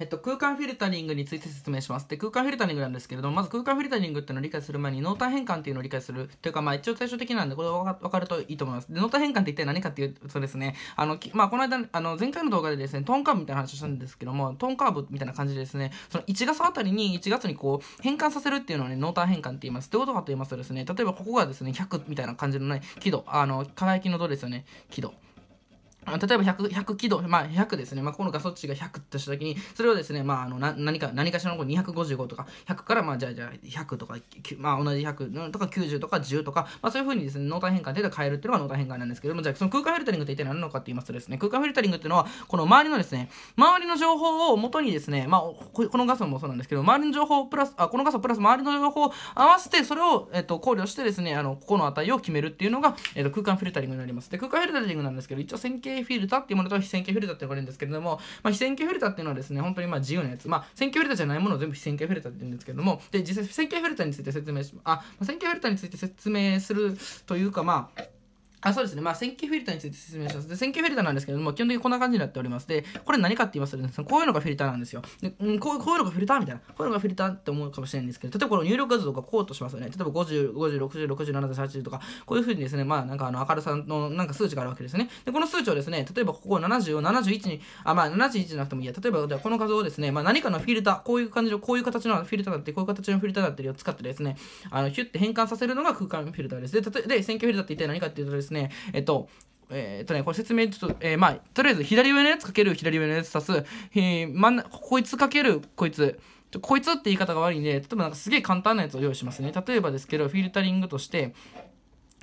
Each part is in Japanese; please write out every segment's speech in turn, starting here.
えっと、空間フィルタリングについて説明します。で、空間フィルタリングなんですけれども、まず空間フィルタリングっていうのを理解する前に、濃淡変換っていうのを理解する。というか、まあ一応最終的なんで、これわかるといいと思います。で、濃淡変換って一体何かっていうとですね、あの、まあこの間、あの、前回の動画でですね、トーンカーブみたいな話をしたんですけども、トーンカーブみたいな感じでですね、その1月あたりに1月にこう、変換させるっていうのはね、濃淡変換って言います。どういうことかと言いますとですね、例えばここがですね、100みたいな感じのね、輝度、あの、輝きの度ですよね、輝度。例えば 100, 100軌道、まあ、100ですね、まあ、このガソ値が100としたときに、それをですね、まあ、あのな何か何かしらの255とか、100からまあじゃあじゃあ100とか、まあ、同じ100とか90とか10とか、まあ、そういうふうにですね、脳体変換で変えるっていうのが脳体変換なんですけども、じゃあその空間フィルタリングって一体何なのかって言いますとですね、空間フィルタリングっていうのは、この周りのですね、周りの情報をもとにですね、まあ、このガソもそうなんですけど、周りの情報プラス、あこのガソプラス周りの情報を合わせて、それを、えっと、考慮してですね、あのここの値を決めるっていうのが、えっと、空間フィルタリングになります。で、空間フィルタリングなんですけど、一応線形形フィルタっていうものと非線形フィルターって呼ばれるんですけれども、まあ、非線形フィルターっていうのはですね、本当にまあ自由なやつ。まあ、線形フィルターじゃないものを全部非線形フィルターって言うんですけれども、で、実際、線形フィルターについて説明し、あ、線形フィルターについて説明するというか、まあ、あそうですね、まあ、線形フィルターについて説明します。で線形フィルターなんですけども、基本的にこんな感じになっております。で、これ何かって言いますと、ですね、こういうのがフィルターなんですよ。でうん、こうこういうのがフィルターみたいな、こういうのがフィルターって思うかもしれないんですけど、例えばこの入力画像とかこうとしますよね。例えば50、50、60、67、80とか、こういうふうにですね、まあ、なんかあの明るさのなんか数値があるわけですね。で、この数値をですね、例えばここ70を71に、あ、まあ、71じゃなくてもいいや、例えばこの画像をですね、まあ、何かのフィルター、こういう感じの、こういう形のフィルターだって、こういう形のフィルターだってを使ってですね、あのヒュッて変換させるのが空間フィルターです。で、で線形フィルターって一体何かっていうとですねですね、えっと、えー、っとね、これ説明ちょっと、えー、まあ、とりあえず左上のやつかける左上のやつ足す、えー、真ん中、こいつかけるこいつ。こいつって言い方が悪いんで、例えばなんかすげえ簡単なやつを用意しますね。例えばですけど、フィルタリングとして、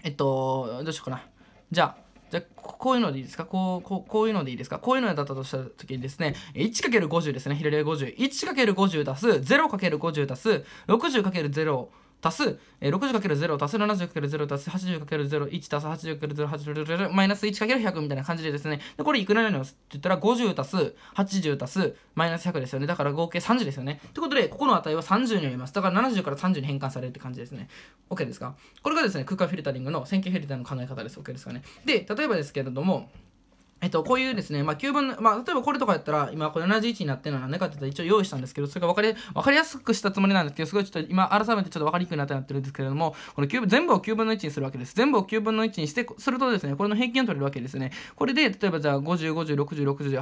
えっと、どうしようかな。じゃあ、じゃこういうのでいいですかこう、こう、こういうのでいいですかこういうのだったとした時にですね、1る5 0ですね、左上50。1る5 0足す、0る5 0足す、6 0る0足す、え 60×0 足す 70×0 足す 80×01 足す 80×0 マイナス 1×100 みたいな感じでですね、でこれいくらなすって言ったら50足す80足すマイナス100ですよね。だから合計30ですよね。ということで、ここの値は30になります。だから70から30に変換されるって感じですね。OK ですかこれがですね、空間フィルタリングの線形フィルターの考え方です。OK ですかね。で、例えばですけれども、えっと、こういうですね、まあ、9分の、まあ、例えばこれとかやったら、今、これ71になってるのは何かって言ったら一応用意したんですけど、それが分かり、分かりやすくしたつもりなんですけど、すごいちょっと今、改めてちょっと分かりにくくなってなってるんですけれども、この9分、全部を9分の1にするわけです。全部を9分の1にして、するとですね、これの平均を取れるわけですね。これで、例えばじゃあ、50、50、60、60、80、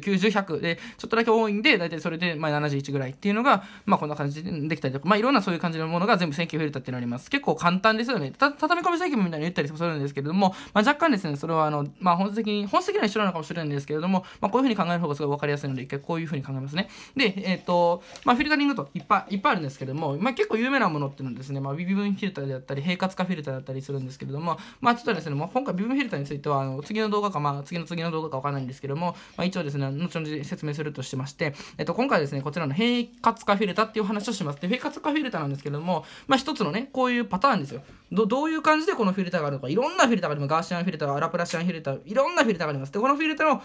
80、90、100で、ちょっとだけ多いんで、大体それで、まあ、71ぐらいっていうのが、まあ、こんな感じでできたりとか、まあ、いろんなそういう感じのものが全部線形フィルターっていうのあります。結構簡単ですよね。た、畳み込み線形みたいに言ったりするんですけれども、まあ、若干ですね、それはあの、まあ、本質的に、本的には一緒なのかもしれないんですけれども、まあ、こういうふうに考える方がすごい分かりやすいので、一回こういうふうに考えますね。で、えっ、ー、と、まあ、フィルタリングといっぱいいっぱいあるんですけれども、まあ、結構有名なものっていうのはですね、まあ、微分フィルターであったり、平滑化フィルターだったりするんですけれども、まあ、ちょっとですね、まあ、今回微分フィルターについては、あの次の動画か、まあ、次の次の動画か分からないんですけども、まあ、一応ですね、後々説明するとしてまして、えっ、ー、と、今回ですね、こちらの平滑化フィルターっていう話をします。で、平滑化フィルターなんですけれども、まあ、一つのね、こういうパターンですよ。どどういう感じでこのフィルターがあるのかいろんなフィルターがありますガーシアンフィルターアラプラシアンフィルターいろんなフィルターがありますでこのフィルターの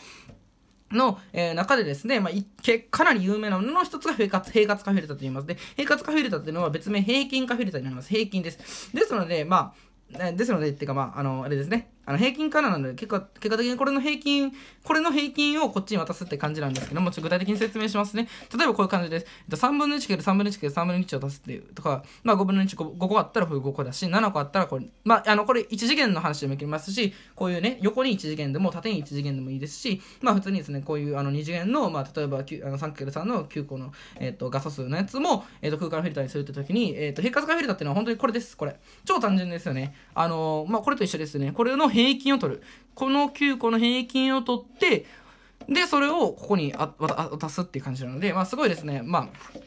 の、えー、中でですね、まあ、かなり有名なものの一つが平滑平滑化フィルターと言います。で、平滑化フィルターというのは別名平均化フィルターになります。平均です。ですので、まあ、ですので、っていうか、まあ、あの、あれですね。あの平均からなので結果結果的にこれの平均これの平均をこっちに渡すって感じなんですけどもちょっと具体的に説明しますね例えばこういう感じです3分の1る3分の1る3分の1を足すっていうとか、まあ、5分の 15, 個あったらこういう5個だし7個あったらこれ,、まあ、あのこれ1次元の話でもいけますしこういうね横に1次元でも縦に1次元でもいいですし、まあ、普通にですねこういうあの2次元の、まあ、例えば 3×3 の9個の、えー、と画素数のやつも、えー、と空間フィルターにするって時に、えー、と平滑化フィルターっていうのは本当にこれですこれ超単純ですよねあの、まあ、これと一緒ですねこれの平平均を取る。この9個の平均を取って、で、それをここに渡すっていう感じなので、まあ、すごいですね。まあ、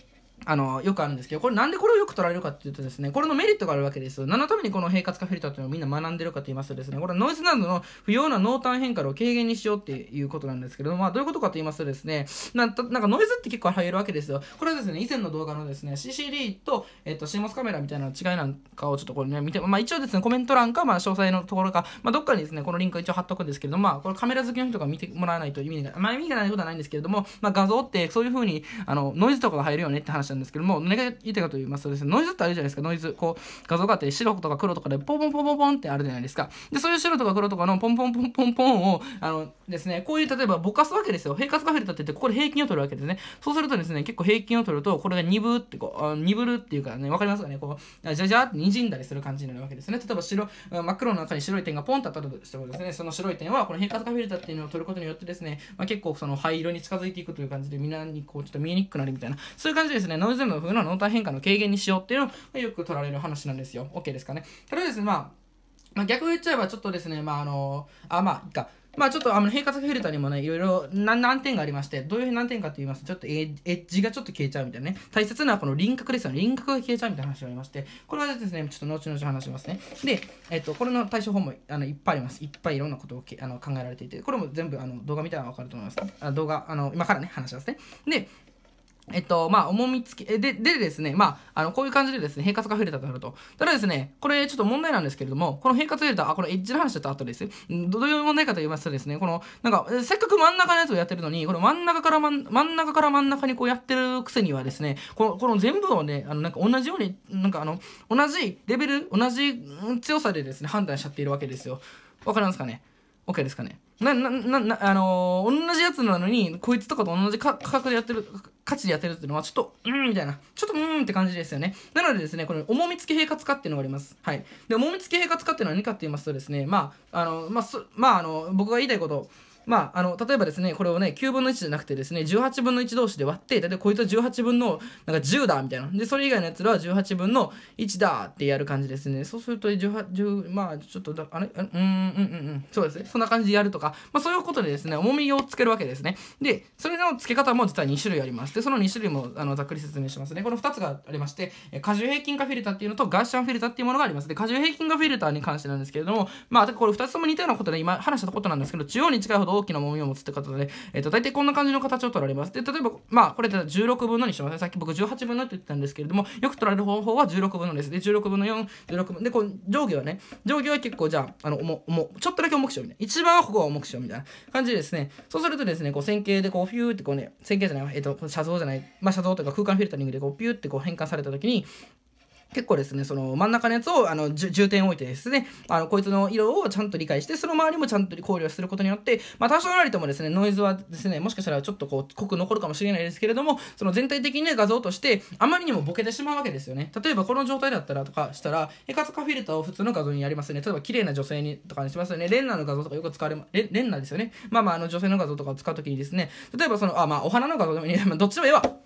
あの、よくあるんですけど、これなんでこれをよく取られるかっていうとですね、これのメリットがあるわけです。何のためにこの平滑化フィルターっていうのをみんな学んでるかと言いますとですね、これはノイズなどの不要な濃淡変化を軽減にしようっていうことなんですけどまあどういうことかと言いますとですね、なんかノイズって結構入るわけですよ。これはですね、以前の動画のですね、CCD と、えっ、と、CMOS カメラみたいな違いなんかをちょっとこれね、見て、まあ一応ですね、コメント欄か、まあ詳細のところか、まあどっかにですね、このリンク一応貼っとくんですけれども、まあこれカメラ好きの人が見てもらわないと意味が、まあ意味がないことはないんですけれども、まあ画像ってそういうふうに、あの、ノイズとかが入るよねって話したんですけども何が言いたいかと言いますとですねノイズってあるじゃないですかノイズこう画像があって白とか黒とかでポンポンポンポンポンってあるじゃないですかでそういう白とか黒とかのポンポンポンポンポンをあのですねこういう例えばぼかすわけですよ平滑化フィルターって言ってここで平均を取るわけですねそうするとですね結構平均を取るとこれが鈍ってこう鈍るっていうかねわかりますかねこうじゃじゃってにじんだりする感じになるわけですね例えば白真っ黒の中に白い点がポンと当たるとしてもですねその白い点はこの平滑化フィルターっていうのを取ることによってですね、まあ、結構その灰色に近づいていくという感じでみんなにこうちょっと見えにくくなるみたいなそういう感じですねノイズム風の濃淡変化の軽減にしようっていうのをよく取られる話なんですよ。OK ですかね。ただですね、まあ、まあ、逆を言っちゃえばちょっとですね、まああの、あ、まあ、いいか。まあちょっとあの平滑フィルターにもね、いろいろ難点がありまして、どういう難点かと言いますと、ちょっとエッジがちょっと消えちゃうみたいなね。大切なこの輪郭ですよね。輪郭が消えちゃうみたいな話がありまして、これはですね、ちょっと後々話しますね。で、えっと、これの対処法もあのいっぱいあります。いっぱいいろんなことをあの考えられていて、これも全部あの動画見たらわかると思います。あ動画、あの、今からね、話しますね。で、えっと、まあ、重みつき、で、でですね、まあ、あの、こういう感じでですね、平滑が増えたとなると。ただですね、これちょっと問題なんですけれども、この平滑増えた、タあ、これエッジの話だった後です。どういう問題かと言いますとですね、この、なんか、せっかく真ん中のやつをやってるのに、この真ん中から真ん真ん中から真ん中にこうやってるくせにはですね、この、この全部をね、あの、なんか同じように、なんかあの、同じレベル、同じ強さでですね、判断しちゃっているわけですよ。わかりますかね OK ですかねな、な、な、あのー、同じやつなのに、こいつとかと同じ価格でやってる、価値でやってるっていうのは、ちょっと、うーんみたいな、ちょっとうーんって感じですよね。なのでですね、この重み付き平滑化っていうのがあります。はい。で、重み付き平滑化っていうのは何かって言いますとですね、まあ、あの、まあ、まあ、あの、僕が言いたいこと、まあ、あの例えばですねこれをね9分の1じゃなくてですね18分の1同士で割って大体こいつは18分のなんか10だみたいなでそれ以外のやつらは18分の1だってやる感じですねそうすると18まあちょっとだあれうんうんうんうんそうですねそんな感じでやるとか、まあ、そういうことでですね重みをつけるわけですねでそれの付け方も実は2種類ありますでその2種類もあのざっくり説明しますねこの2つがありまして荷重平均化フィルターっていうのとガーシャンフィルターっていうものがありますで荷重平均化フィルターに関してなんですけれどもまあこれ2つとも似たようなことで今話したことなんですけど中央に近いほど大きな重みを持つって方で、えー、と大体こんな感じの形を取られます。で、例えば、まあ、これで16分のにしますね。さっき僕18分のって言ったんですけれども、よく取られる方法は16分のです。で、16分の4、16分。で、こう上下はね、上下は結構、じゃあ、あの、ももちょっとだけ重くしようみたいな。一番はここは重くしようみたいな感じですね、そうするとですね、こう線形でこう、フューってこうね、線形じゃない、えっ、ー、と、写像じゃない、まあ、写像というか空間フィルタリングでこう、ピューってこう変換されたときに、結構ですね、その真ん中のやつをあの重点を置いてですね、あのこいつの色をちゃんと理解して、その周りもちゃんと考慮することによって、まあ多少なりともですね、ノイズはですね、もしかしたらちょっとこう濃く残るかもしれないですけれども、その全体的にね、画像としてあまりにもボケてしまうわけですよね。例えばこの状態だったらとかしたら、ヘカツカフィルターを普通の画像にやりますね。例えば綺麗な女性にとかにしますよね。レンナの画像とかよく使われま、レレンナですよね。まあまああの女性の画像とかを使うときにですね、例えばその、あ、まあお花の画像でもいい、どっちでもええわ。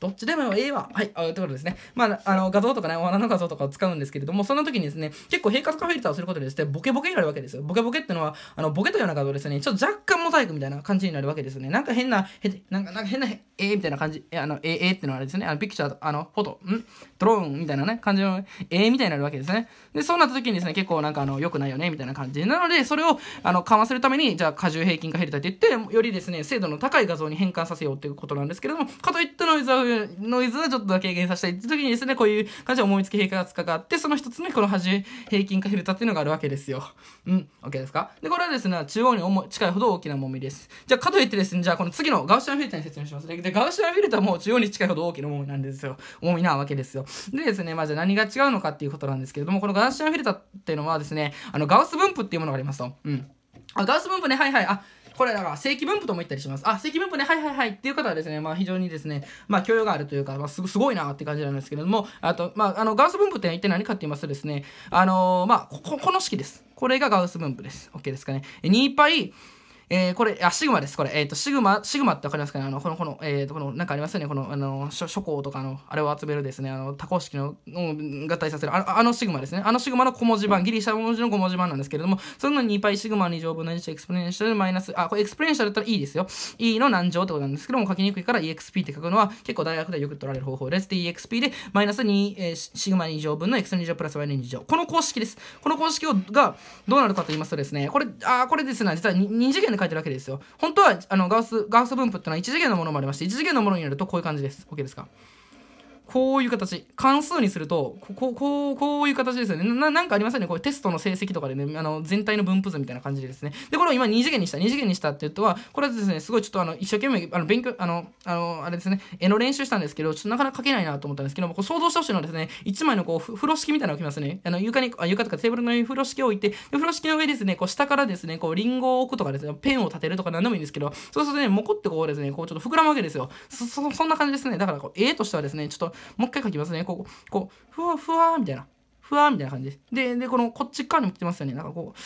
どっちでもええわ。はい、あということですね。まあ、あの、画像とかね、お花の画像とかを使うんですけれども、その時にですね、結構平滑化フィルターをすることでですね、ボケボケになるわけですよ。ボケボケってのは、あの、ボケというような画像ですね、ちょっと若干モザイクみたいな感じになるわけですね。なんか変な、へなんかなんか変な、えー、みたいな感じ、あの、えー、えー、ってのはあれですね、あの、ピクチャー、あの、フォト、んドローンみたいなね、感じの、えー、みたいになるわけですね。で、そうなった時にですね、結構なんかあの、良くないよね、みたいな感じ。なので、それを、あの、緩和するために、じゃあ、荷重平均化フィルターって言って、よりですね、精度の高い画像に変換させようっていうことなんですけれども、かといってノイズはノイズはちょっとだけ軽減させたいって時にですね、こういう感じで思いつき平均化があって、その一つにこの端平均化フィルターっていうのがあるわけですよ。うん、OK ですかで、これはですね、中央に近いほど大きなもみです。じゃあ、かといってですね、じゃあこの次のガウシアンフィルターに説明しますね。で、ガウシアンフィルターも中央に近いほど大きなもみなんですよ。重みなわけですよ。でですね、まあじゃあ何が違うのかっていうことなんですけれども、このガウシアンフィルターっていうのはですね、あの、ガウス分布っていうものがありますと。うん。あ、ガウス分布ね、はいはい。あ、これだか正規分布とも言ったりします。あ、正規分布ね、はいはいはいっていう方はですね、まあ非常にですね、まあ許容があるというか、まあすごいなって感じなんですけれども、あと、まああのガウス分布って一体何かって言いますとですね、あのー、まあこの式です。これがガウス分布です。OK ですかね。2 π えー、これ、あ、シグマです、これ。えっ、ー、と、シグマ、シグマってわかりますかねあの、この、この、えっ、ー、と、この、なんかありますよねこの、あの、諸行とかの、あれを集めるですね、あの、多項式の、合体させるあ、あのシグマですね。あのシグマの小文字版、ギリシャ文字の小文字版なんですけれども、その2 π シグマ2乗分の1エクスプレンシャルマイナス、あ、これエクスプレンシャルだったら E ですよ。E の何乗ってことなんですけども、書きにくいから EXP って書くのは、結構大学でよく取られる方法です。で、EXP で、マイナス2、えー、シグマ2乗分の X 2乗プラス Y の2乗。この公式です。この公式をが、どうなるかと言いますとですね、これ、あ、これですね、実は2次元でで書いてるわけですよ。本当はあのガウスガウス分布ってのは1次元のものもありまして、1次元のものになるとこういう感じです。OK ですかこういう形関数にするとここうこういう形ですよねななんかありますよねこうテストの成績とかでねあの全体の分布図みたいな感じでですねでこれを今2次元にした2次元にしたって言うとはこれはですねすごいちょっとあの一生懸命あの勉強あのあのあれですね絵の練習したんですけどちょっとなかなか書けないなと思ったんですけどこう想像してほしいのはですね1枚のこう風呂敷みたいなのを置きますねあの床にあ床とかテーブルの上に風呂敷を置いてで風呂敷の上ですねこう下からですねこうリンゴを置くとかですねペンを立てるとか何でもいいんですけどそうするとねもこってこうですねこうちょっと膨らむわけですよそそんな感じですねだからこう絵としてはですねちょっともう一回書きますね。こう、こう、ふわふわみたいな。ふわみたいな感じです。で、で、この、こっち側にも来てますよね。なんかこう、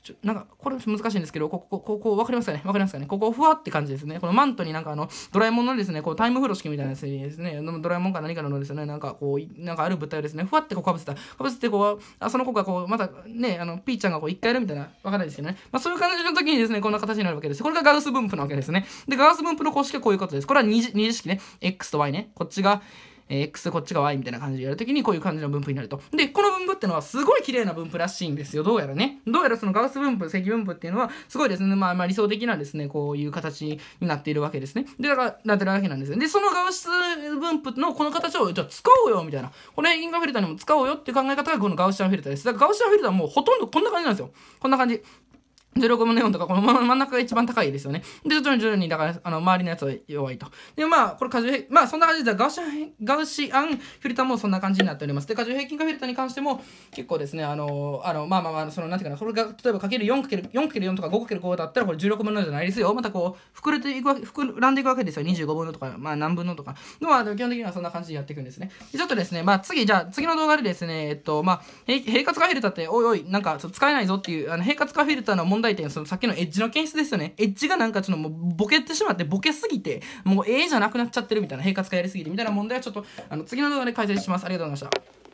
ちょなんか、これ難しいんですけど、ここ、ここ、わかりますかねわかりますかねここ、ふわって感じですね。このマントになんかあの、ドラえもんのですね、こう、タイム風呂式みたいなやつにですね、ドラえもんか何かのですね、なんかこう、なんかある物体をですね、ふわってこう、かぶせた。かぶせて、こう、あその子がこう、またね、あの、ピーちゃんがこう、一回やるみたいな、わからないですけどね。まあ、そういう感じの時にですね、こんな形になるわけです。これがガウス分布なわけですね。で、ガウス分布の公式はこういうことです。これは二次二次式ね。X と Y ね。こっちが、え x こっちが y みたいな感じでやるときにこういう感じの分布になると。で、この分布ってのはすごい綺麗な分布らしいんですよ。どうやらね。どうやらそのガウス分布、積分布っていうのはすごいですね。まあ、まあ理想的なですね、こういう形になっているわけですね。で、だから、なってるわけなんですよ。で、そのガウス分布のこの形をじゃあ使おうよみたいな。これガーフィルターにも使おうよっていう考え方がこのガウシアンフィルターです。だからガウシアンフィルターはもうほとんどこんな感じなんですよ。こんな感じ。16分の4とか、この真ん中が一番高いですよね。で、徐々に徐々に、だから、あの、周りのやつは弱いと。で、まあ、これ、過重平、まあ、そんな感じで、ガウシアン、ガウシアンフィルターもそんな感じになっております。で、過重平均化フィルターに関しても、結構ですね、あの、あの、まあまあまあ、その、なんていうかな、これが、例えば、かける 4×4 4とか5る5だったら、これ16分の4じゃないですよ。またこう、膨れていくわけ、膨らんでいくわけですよ。25分のとか、まあ、何分のとか。のは、基本的にはそんな感じでやっていくんですね。ちょっとですね、まあ、次、じゃあ、次の動画でですね、えっと、まあ、平滑化フィルターって、おいおい、なんか、使えないぞっていう、あの、平滑化フィルターの問題題点、そのさっきのエッジの検出ですよね。エッジがなんかちょっともうボケてしまって、ボケすぎて、もうええじゃなくなっちゃってるみたいな、平滑化やりすぎてみたいな問題はちょっと、あの、次の動画で解説します。ありがとうございました。